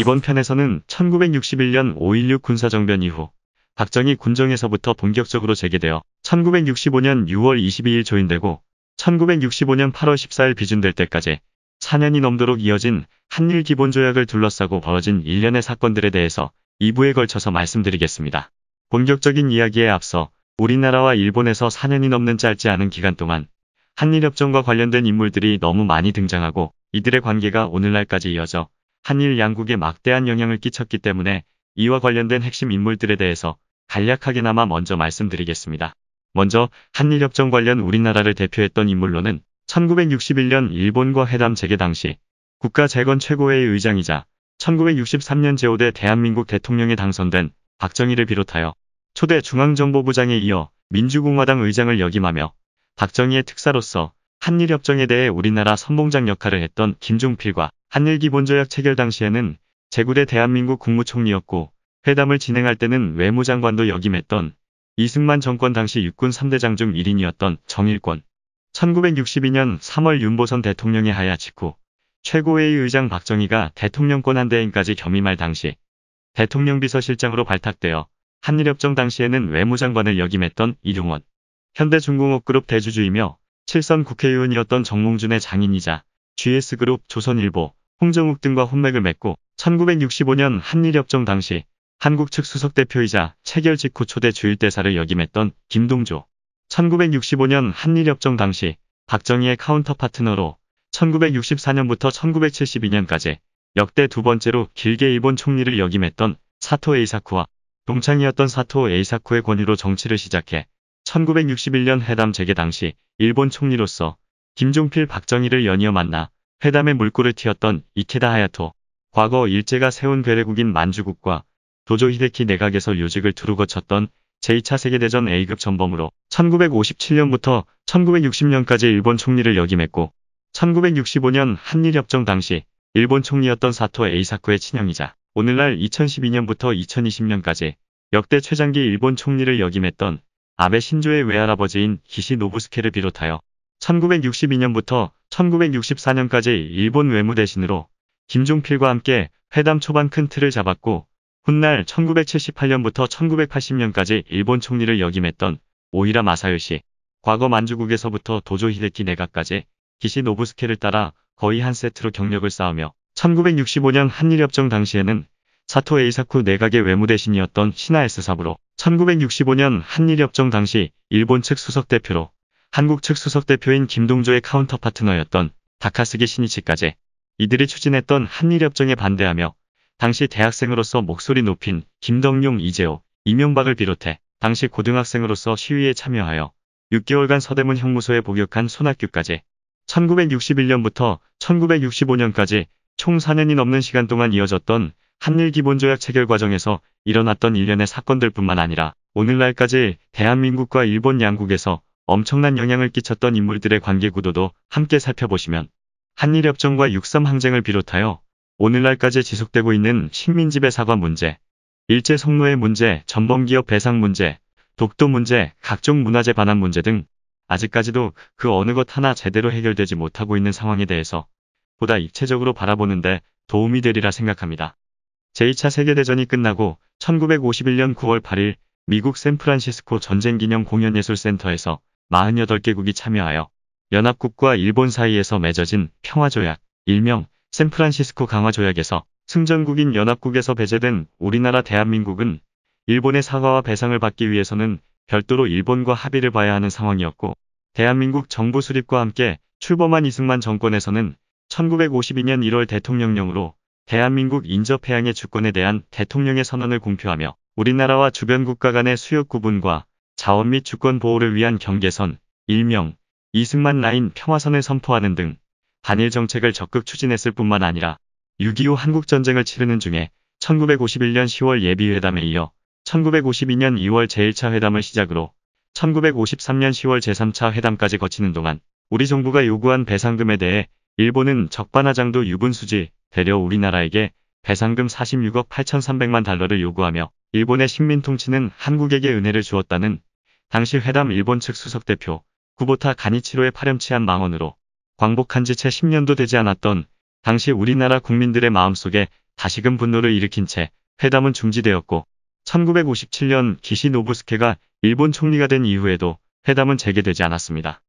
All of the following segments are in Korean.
이번 편에서는 1961년 5.16 군사정변 이후 박정희 군정에서부터 본격적으로 재개되어 1965년 6월 22일 조인되고 1965년 8월 14일 비준될 때까지 4년이 넘도록 이어진 한일 기본조약을 둘러싸고 벌어진 일련의 사건들에 대해서 2부에 걸쳐서 말씀드리겠습니다. 본격적인 이야기에 앞서 우리나라와 일본에서 4년이 넘는 짧지 않은 기간 동안 한일협정과 관련된 인물들이 너무 많이 등장하고 이들의 관계가 오늘날까지 이어져 한일 양국에 막대한 영향을 끼쳤기 때문에 이와 관련된 핵심 인물들에 대해서 간략하게나마 먼저 말씀드리겠습니다. 먼저 한일협정 관련 우리나라를 대표했던 인물로는 1961년 일본과 회담 재개 당시 국가 재건 최고회의 의장이자 1963년 제5대 대한민국 대통령에 당선된 박정희를 비롯하여 초대 중앙정보부장에 이어 민주공화당 의장을 역임하며 박정희의 특사로서 한일협정에 대해 우리나라 선봉장 역할을 했던 김종필과 한일 기본조약 체결 당시에는 제굴대 대한민국 국무총리였고 회담을 진행할 때는 외무장관도 역임했던 이승만 정권 당시 육군 3대장 중 1인이었던 정일권 1962년 3월 윤보선 대통령의 하야 직후 최고회의 의장 박정희가 대통령권 한대행까지 겸임할 당시 대통령 비서실장으로 발탁되어 한일협정 당시에는 외무장관을 역임했던 이룡원 현대중공업그룹 대주주이며 칠선 국회의원이었던 정몽준의 장인이자 GS그룹 조선일보 홍정욱 등과 혼맥을 맺고 1965년 한일협정 당시 한국 측 수석대표이자 체결 직후 초대 주일대사를 역임했던 김동조 1965년 한일협정 당시 박정희의 카운터 파트너로 1964년부터 1972년까지 역대 두 번째로 길게 일본 총리를 역임했던 사토 에이사쿠와 동창이었던 사토 에이사쿠의 권유로 정치를 시작해 1961년 회담 재개 당시 일본 총리로서 김종필 박정희를 연이어 만나 회담의 물꼬를 튀었던 이케다 하야토, 과거 일제가 세운 괴뢰국인 만주국과 도조 히데키 내각에서 요직을 두루 거쳤던 제2차 세계대전 A급 전범으로 1957년부터 1960년까지 일본 총리를 역임했고 1965년 한일협정 당시 일본 총리였던 사토 에이사쿠의 친형이자 오늘날 2012년부터 2020년까지 역대 최장기 일본 총리를 역임했던 아베 신조의 외할아버지인 기시 노부스케를 비롯하여 1962년부터 1964년까지 일본 외무대신으로 김종필과 함께 회담 초반 큰 틀을 잡았고 훗날 1978년부터 1980년까지 일본 총리를 역임했던 오이라 마사요시 과거 만주국에서부터 도조 히데키 내각까지 기시 노부스케를 따라 거의 한 세트로 경력을 쌓으며 1965년 한일협정 당시에는 사토 에이사쿠 내각의 외무대신이었던 시나 에스사부로 1965년 한일협정 당시 일본 측 수석대표로 한국 측 수석 대표인 김동조의 카운터 파트너였던 다카스기 신이치까지 이들이 추진했던 한일협정에 반대하며 당시 대학생으로서 목소리 높인 김덕룡 이재호, 이명박을 비롯해 당시 고등학생으로서 시위에 참여하여 6개월간 서대문 형무소에 복역한 손학규까지 1961년부터 1965년까지 총 4년이 넘는 시간 동안 이어졌던 한일기본조약 체결 과정에서 일어났던 일련의 사건들 뿐만 아니라 오늘날까지 대한민국과 일본 양국에서 엄청난 영향을 끼쳤던 인물들의 관계구도도 함께 살펴보시면 한일협정과 육삼항쟁을 비롯하여 오늘날까지 지속되고 있는 식민지배 사과 문제, 일제 성노예 문제, 전범기업 배상 문제, 독도 문제, 각종 문화재 반환 문제 등 아직까지도 그 어느 것 하나 제대로 해결되지 못하고 있는 상황에 대해서 보다 입체적으로 바라보는데 도움이 되리라 생각합니다. 제2차 세계대전이 끝나고 1951년 9월 8일 미국 샌프란시스코 전쟁기념 공연예술센터에서 48개국이 참여하여 연합국과 일본 사이에서 맺어진 평화조약, 일명 샌프란시스코 강화조약에서 승전국인 연합국에서 배제된 우리나라 대한민국은 일본의 사과와 배상을 받기 위해서는 별도로 일본과 합의를 봐야 하는 상황이었고 대한민국 정부 수립과 함께 출범한 이승만 정권에서는 1952년 1월 대통령령으로 대한민국 인접해양의 주권에 대한 대통령의 선언을 공표하며 우리나라와 주변 국가 간의 수역 구분과 자원 및 주권 보호를 위한 경계선, 일명 이승만 라인 평화선을 선포하는 등 반일 정책을 적극 추진했을 뿐만 아니라 6.25 한국전쟁을 치르는 중에 1951년 10월 예비회담에 이어 1952년 2월 제1차 회담을 시작으로 1953년 10월 제3차 회담까지 거치는 동안 우리 정부가 요구한 배상금에 대해 일본은 적반하장도 유분수지 대려 우리나라에게 배상금 46억 8,300만 달러를 요구하며 일본의 식민통치는 한국에게 은혜를 주었다는 당시 회담 일본 측 수석대표 구보타 가니치로의 파렴치한 망언으로 광복한 지 채 10년도 되지 않았던 당시 우리나라 국민들의 마음속에 다시금 분노를 일으킨 채 회담은 중지되었고 1957년 기시 노부스케가 일본 총리가 된 이후에도 회담은 재개되지 않았습니다.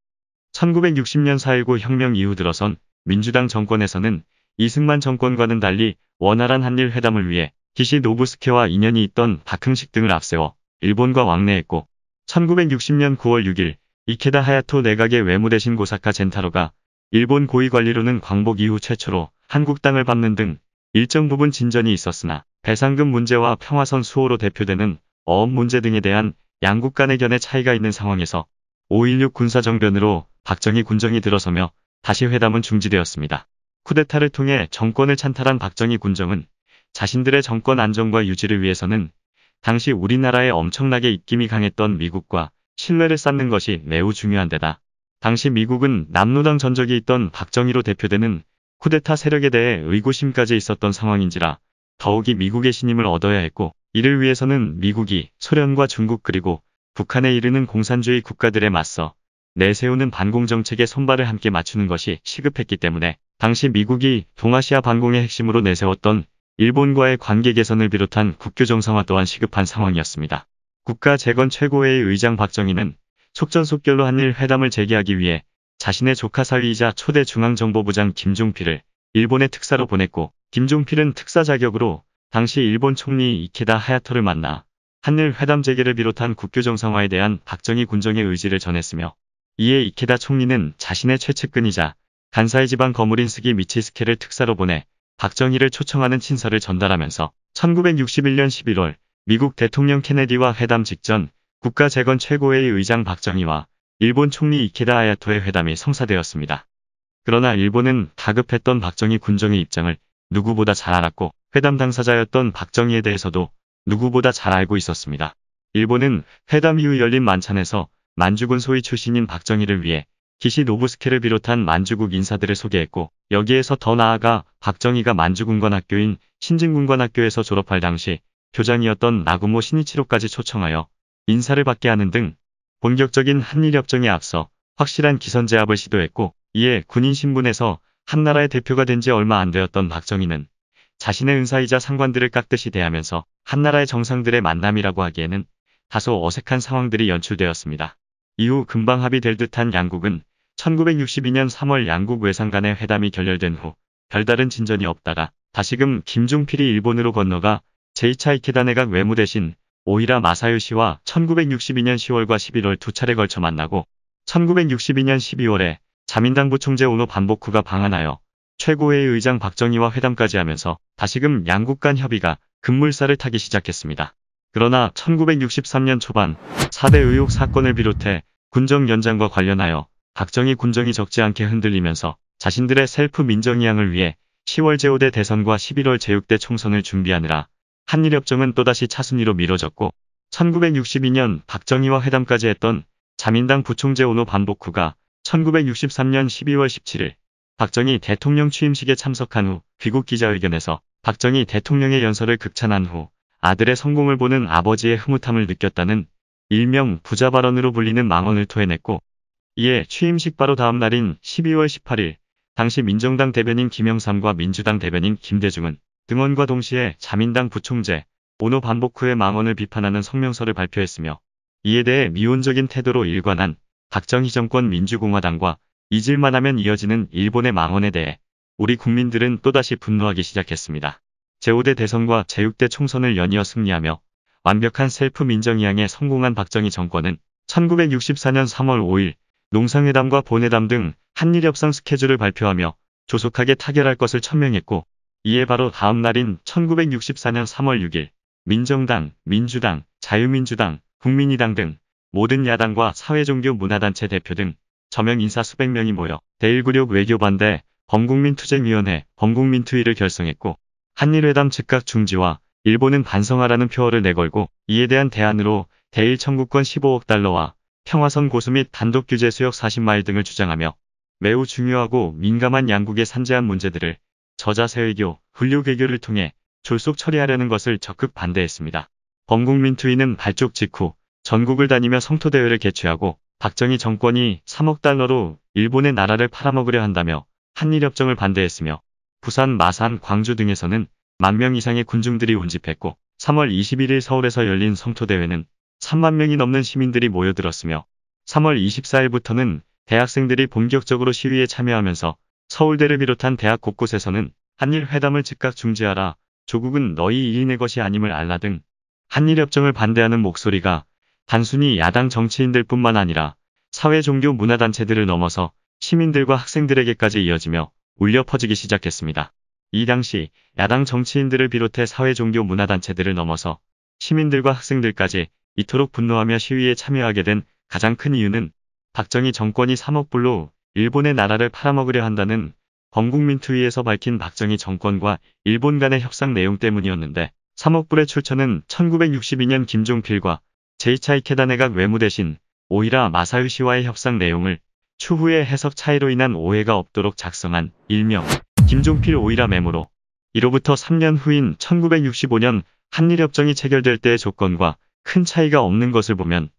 1960년 4.19 혁명 이후 들어선 민주당 정권에서는 이승만 정권과는 달리 원활한 한일 회담을 위해 기시 노부스케와 인연이 있던 박흥식 등을 앞세워 일본과 왕래했고 1960년 9월 6일 이케다 하야토 내각의 외무대신 고사카 젠타로가 일본 고위관리로는 광복 이후 최초로 한국 땅을 받는등 일정 부분 진전이 있었으나 배상금 문제와 평화선 수호로 대표되는 어업 문제 등에 대한 양국 간의 견해 차이가 있는 상황에서 5.16 군사정변으로 박정희 군정이 들어서며 다시 회담은 중지되었습니다. 쿠데타를 통해 정권을 찬탈한 박정희 군정은 자신들의 정권 안정과 유지를 위해서는 당시 우리나라에 엄청나게 입김이 강했던 미국과 신뢰를 쌓는 것이 매우 중요한 데다. 당시 미국은 남노당 전적이 있던 박정희로 대표되는 쿠데타 세력에 대해 의구심까지 있었던 상황인지라 더욱이 미국의 신임을 얻어야 했고 이를 위해서는 미국이 소련과 중국 그리고 북한에 이르는 공산주의 국가들에 맞서 내세우는 반공정책의 손발을 함께 맞추는 것이 시급했기 때문에 당시 미국이 동아시아 반공의 핵심으로 내세웠던 일본과의 관계 개선을 비롯한 국교 정상화 또한 시급한 상황이었습니다. 국가 재건 최고회의 의장 박정희는 속전속결로 한일 회담을 재개하기 위해 자신의 조카 사위이자 초대 중앙정보부장 김종필을 일본의 특사로 보냈고 김종필은 특사 자격으로 당시 일본 총리 이케다 하야토를 만나 한일 회담 재개를 비롯한 국교 정상화에 대한 박정희 군정의 의지를 전했으며 이에 이케다 총리는 자신의 최측근이자 간사이 지방 거물인 스기 미치스케를 특사로 보내 박정희를 초청하는 친서를 전달하면서 1961년 11월 미국 대통령 케네디와 회담 직전 국가 재건 최고회의 의장 박정희와 일본 총리 이케다 아야토의 회담이 성사되었습니다. 그러나 일본은 다급했던 박정희 군정의 입장을 누구보다 잘 알았고 회담 당사자였던 박정희에 대해서도 누구보다 잘 알고 있었습니다. 일본은 회담 이후 열린 만찬에서 만주군 소위 출신인 박정희를 위해 기시노부스케를 비롯한 만주국 인사들을 소개했고 여기에서 더 나아가 박정희가 만주군관학교인 신진군관학교에서 졸업할 당시 교장이었던 나구모 신이치로까지 초청하여 인사를 받게 하는 등 본격적인 한일협정에 앞서 확실한 기선제압을 시도했고 이에 군인 신분에서 한나라의 대표가 된 지 얼마 안 되었던 박정희는 자신의 은사이자 상관들을 깍듯이 대하면서 한나라의 정상들의 만남이라고 하기에는 다소 어색한 상황들이 연출되었습니다. 이후 금방 합의될 듯한 양국은 1962년 3월 양국 외상간의 회담이 결렬된 후 별다른 진전이 없다가 다시금 김중필이 일본으로 건너가 제2차 이케다 내각 외무 대신 오이라 마사요시와 1962년 10월과 11월 두 차례 걸쳐 만나고 1962년 12월에 자민당 부총재 오노 반복후가 방한하여 최고의 의장 박정희와 회담까지 하면서 다시금 양국 간 협의가 급물살을 타기 시작했습니다. 그러나 1963년 초반 4대 의혹 사건을 비롯해 군정 연장과 관련하여 박정희 군정이 적지 않게 흔들리면서 자신들의 셀프 민정이양을 위해 10월 제5대 대선과 11월 제6대 총선을 준비하느라 한일협정은 또다시 차순위로 미뤄졌고 1962년 박정희와 회담까지 했던 자민당 부총재 오노 반복후가 1963년 12월 17일 박정희 대통령 취임식에 참석한 후 귀국 기자회견에서 박정희 대통령의 연설을 극찬한 후 아들의 성공을 보는 아버지의 흐뭇함을 느꼈다는 일명 부자 발언으로 불리는 망언을 토해냈고 이에 취임식 바로 다음 날인 12월 18일 당시 민정당 대변인 김영삼과 민주당 대변인 김대중은 등원과 동시에 자민당 부총재 오노 반복후의 망언을 비판하는 성명서를 발표했으며 이에 대해 미온적인 태도로 일관한 박정희 정권 민주공화당과 잊을만 하면 이어지는 일본의 망언에 대해 우리 국민들은 또다시 분노하기 시작했습니다. 제5대 대선과 제6대 총선을 연이어 승리하며 완벽한 셀프 민정이양에 성공한 박정희 정권은 1964년 3월 5일 농상회담과 본회담 등 한일 협상 스케줄을 발표하며 조속하게 타결할 것을 천명했고 이에 바로 다음 날인 1964년 3월 6일 민정당, 민주당, 자유민주당, 국민의당 등 모든 야당과 사회종교 문화단체 대표 등 저명 인사 수백 명이 모여 대일구력 외교반대 범국민투쟁위원회 범국민투의를 결성했고 한일회담 즉각 중지와 일본은 반성하라는 표어를 내걸고 이에 대한 대안으로 대일 청구권 15억 달러와 평화선 고수 및 단독 규제 수역 40마일 등을 주장하며 매우 중요하고 민감한 양국의 산재한 문제들을 저자세외교, 훈류개교를 통해 졸속 처리하려는 것을 적극 반대했습니다. 범국민 투의는 발족 직후 전국을 다니며 성토대회를 개최하고 박정희 정권이 3억 달러로 일본의 나라를 팔아먹으려 한다며 한일협정을 반대했으며 부산, 마산, 광주 등에서는 만 명 이상의 군중들이 운집했고 3월 21일 서울에서 열린 성토대회는 3만 명이 넘는 시민들이 모여들었으며 3월 24일부터는 대학생들이 본격적으로 시위에 참여하면서 서울대를 비롯한 대학 곳곳에서는 한일 회담을 즉각 중지하라, 조국은 너희 이인의 것이 아님을 알라 등 한일 협정을 반대하는 목소리가 단순히 야당 정치인들 뿐만 아니라 사회 종교 문화단체들을 넘어서 시민들과 학생들에게까지 이어지며 울려 퍼지기 시작했습니다. 이 당시 야당 정치인들을 비롯해 사회 종교 문화단체들을 넘어서 시민들과 학생들까지 이토록 분노하며 시위에 참여하게 된 가장 큰 이유는 박정희 정권이 3억 불로 일본의 나라를 팔아먹으려 한다는 범국민투위에서 밝힌 박정희 정권과 일본 간의 협상 내용 때문이었는데 3억 불의 출처는 1962년 김종필과 제2차 이케다네각 외무 대신 오히라 마사유 시와의 협상 내용을 추후의 해석 차이로 인한 오해가 없도록 작성한 일명 김종필 오이라 메모로 이로부터 3년 후인 1965년 한일협정이 체결될 때의 조건과 큰 차이가 없는 것을 보면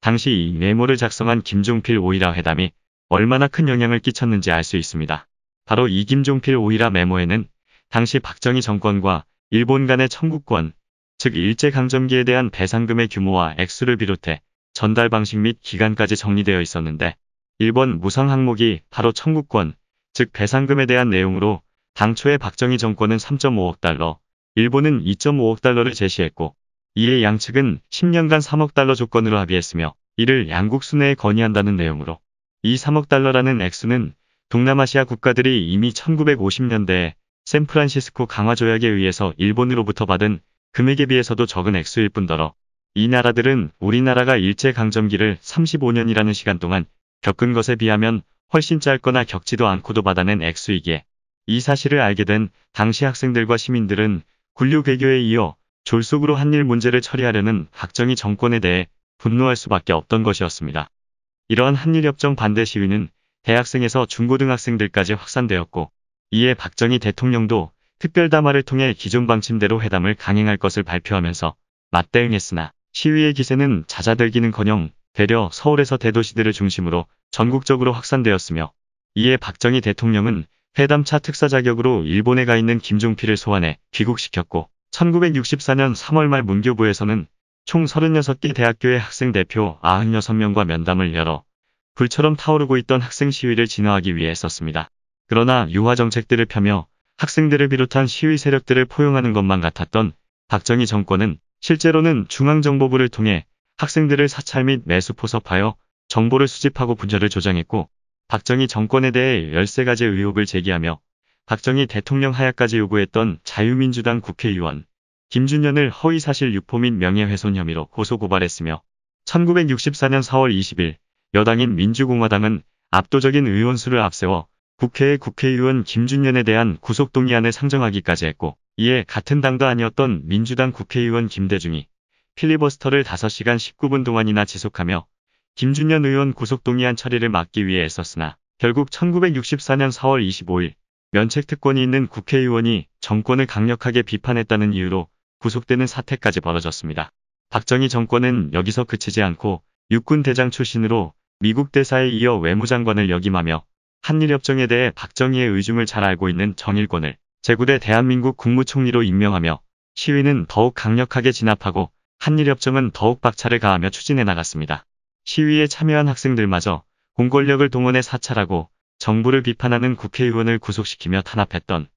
당시 이 메모를 작성한 김종필 오이라 회담이 얼마나 큰 영향을 끼쳤는지 알 수 있습니다. 바로 이 김종필 오이라 메모에는 당시 박정희 정권과 일본 간의 청구권, 즉 일제강점기에 대한 배상금의 규모와 액수를 비롯해 전달 방식 및 기간까지 정리되어 있었는데 일본 무상 항목이 바로 청구권, 즉 배상금에 대한 내용으로 당초에 박정희 정권은 3.5억 달러, 일본은 2.5억 달러를 제시했고 이에 양측은 10년간 3억 달러 조건으로 합의했으며 이를 양국 순회에 건의한다는 내용으로 이 3억 달러라는 액수는 동남아시아 국가들이 이미 1950년대에 샌프란시스코 강화조약에 의해서 일본으로부터 받은 금액에 비해서도 적은 액수일 뿐더러 이 나라들은 우리나라가 일제강점기를 35년이라는 시간 동안 겪은 것에 비하면 훨씬 짧거나 겪지도 않고도 받아낸 액수이기에 이 사실을 알게 된 당시 학생들과 시민들은 군류 괴교에 이어 졸속으로 한일 문제를 처리하려는 박정희 정권에 대해 분노할 수밖에 없던 것이었습니다. 이러한 한일협정 반대 시위는 대학생에서 중고등학생들까지 확산되었고 이에 박정희 대통령도 특별담화를 통해 기존 방침대로 회담을 강행할 것을 발표하면서 맞대응했으나 시위의 기세는 잦아들기는커녕 되려 서울에서 대도시들을 중심으로 전국적으로 확산되었으며 이에 박정희 대통령은 회담차 특사 자격으로 일본에 가 있는 김종필을 소환해 귀국시켰고 1964년 3월 말 문교부에서는 총 36개 대학교의 학생 대표 96명과 면담을 열어 불처럼 타오르고 있던 학생 시위를 진화하기 위해 썼습니다. 그러나 유화 정책들을 펴며 학생들을 비롯한 시위 세력들을 포용하는 것만 같았던 박정희 정권은 실제로는 중앙정보부를 통해 학생들을 사찰 및 매수 포섭하여 정보를 수집하고 분열을 조장했고 박정희 정권에 대해 13가지 의혹을 제기하며 박정희 대통령 하야까지 요구했던 자유민주당 국회의원 김준현을 허위사실 유포 및 명예훼손 혐의로 고소고발했으며 1964년 4월 20일 여당인 민주공화당은 압도적인 의원수를 앞세워 국회의 국회의원 김준현에 대한 구속동의안을 상정하기까지 했고 이에 같은 당도 아니었던 민주당 국회의원 김대중이 필리버스터를 5시간 19분 동안이나 지속하며 김준현 의원 구속동의안 처리를 막기 위해 애썼으나 결국 1964년 4월 25일 면책특권이 있는 국회의원이 정권을 강력하게 비판했다는 이유로 구속되는 사태까지 벌어졌습니다. 박정희 정권은 여기서 그치지 않고 육군 대장 출신으로 미국 대사에 이어 외무장관을 역임하며 한일협정에 대해 박정희의 의중을 잘 알고 있는 정일권을 제구대 대한민국 국무총리로 임명하며 시위는 더욱 강력하게 진압하고 한일협정은 더욱 박차를 가하며 추진해 나갔습니다. 시위에 참여한 학생들마저 공권력을 동원해 사찰하고 정부를 비판하는 국회의원을 구속시키며 탄압했던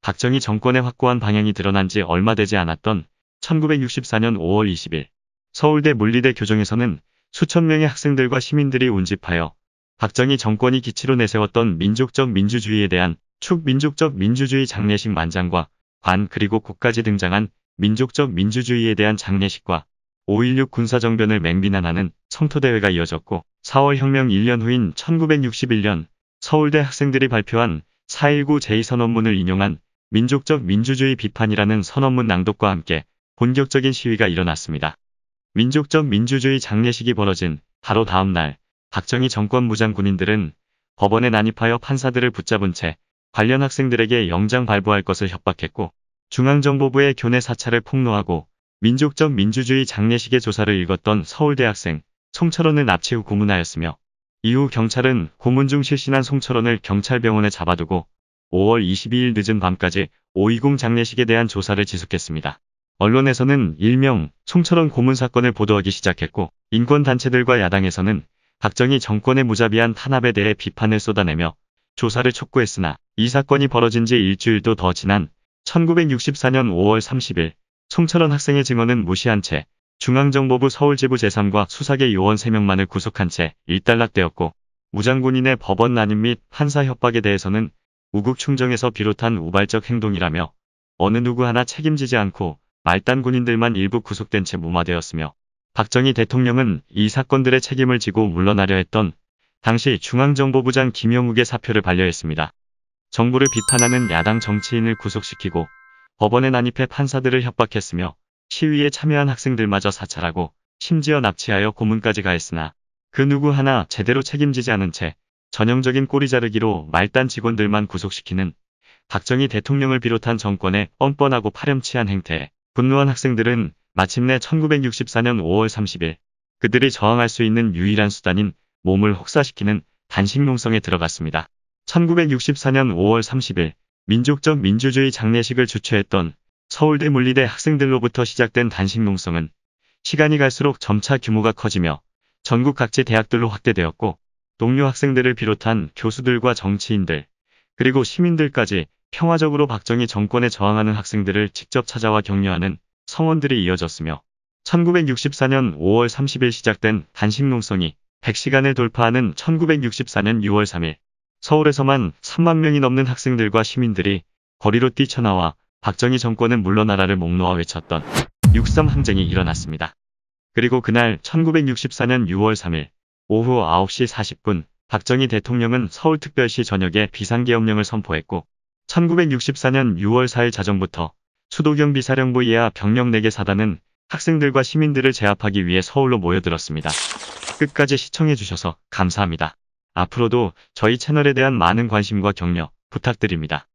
박정희 정권의 확고한 방향이 드러난 지 얼마 되지 않았던 1964년 5월 20일 서울대 물리대 교정에서는 수천 명의 학생들과 시민들이 운집하여 박정희 정권이 기치로 내세웠던 민족적 민주주의에 대한 축민족적 민주주의 장례식 만장과 반 그리고 곧까지 등장한 민족적 민주주의에 대한 장례식과 5.16 군사정변을 맹비난하는 성토대회가 이어졌고 4월 혁명 1년 후인 1961년 서울대 학생들이 발표한 4.19 제2선언문을 인용한 민족적 민주주의 비판이라는 선언문 낭독과 함께 본격적인 시위가 일어났습니다. 민족적 민주주의 장례식이 벌어진 바로 다음 날 박정희 정권 무장 군인들은 법원에 난입하여 판사들을 붙잡은 채 관련 학생들에게 영장 발부할 것을 협박했고 중앙정보부의 교내 사찰을 폭로하고 민족적 민주주의 장례식의 조사를 읽었던 서울대 학생 송철원을 납치 후 고문하였으며 이후 경찰은 고문중 실신한 송철원을 경찰병원에 잡아두고 5월 22일 늦은 밤까지 520 장례식에 대한 조사를 지속했습니다. 언론에서는 일명 송철원 고문 사건을 보도하기 시작했고 인권단체들과 야당에서는 박정희 정권의 무자비한 탄압에 대해 비판을 쏟아내며 조사를 촉구했으나 이 사건이 벌어진 지 일주일도 더 지난 1964년 5월 30일 송철원 학생의 증언은 무시한 채 중앙정보부 서울지부 재산과 수사계 요원 3명만을 구속한 채 일단락되었고 무장군인의 법원 난임 및 판사 협박에 대해서는 우국 충정에서 비롯한 우발적 행동이라며 어느 누구 하나 책임지지 않고 말단 군인들만 일부 구속된 채 무마되었으며 박정희 대통령은 이 사건들의 책임을 지고 물러나려 했던 당시 중앙정보부장 김영욱의 사표를 반려했습니다. 정부를 비판하는 야당 정치인을 구속시키고 법원에 난입해 판사들을 협박했으며 시위에 참여한 학생들마저 사찰하고 심지어 납치하여 고문까지 가했으나 그 누구 하나 제대로 책임지지 않은 채 전형적인 꼬리 자르기로 말단 직원들만 구속시키는 박정희 대통령을 비롯한 정권의 뻔뻔하고 파렴치한 행태에 분노한 학생들은 마침내 1964년 5월 30일 그들이 저항할 수 있는 유일한 수단인 몸을 혹사시키는 단식농성에 들어갔습니다. 1964년 5월 30일 민족적 민주주의 장례식을 주최했던 서울대 물리대 학생들로부터 시작된 단식농성은 시간이 갈수록 점차 규모가 커지며 전국 각지 대학들로 확대되었고 동료 학생들을 비롯한 교수들과 정치인들 그리고 시민들까지 평화적으로 박정희 정권에 저항하는 학생들을 직접 찾아와 격려하는 성원들이 이어졌으며 1964년 5월 30일 시작된 단식농성이 100시간을 돌파하는 1964년 6월 3일 서울에서만 3만 명이 넘는 학생들과 시민들이 거리로 뛰쳐나와 박정희 정권은 물러나라를 목놓아 외쳤던 6.3 항쟁이 일어났습니다. 그리고 그날 1964년 6월 3일 오후 9시 40분 박정희 대통령은 서울특별시 전역에 비상계엄령을 선포했고 1964년 6월 4일 자정부터 수도경 비사령부 이하 병력 4개 사단은 학생들과 시민들을 제압하기 위해 서울로 모여들었습니다. 끝까지 시청해주셔서 감사합니다. 앞으로도 저희 채널에 대한 많은 관심과 격려 부탁드립니다.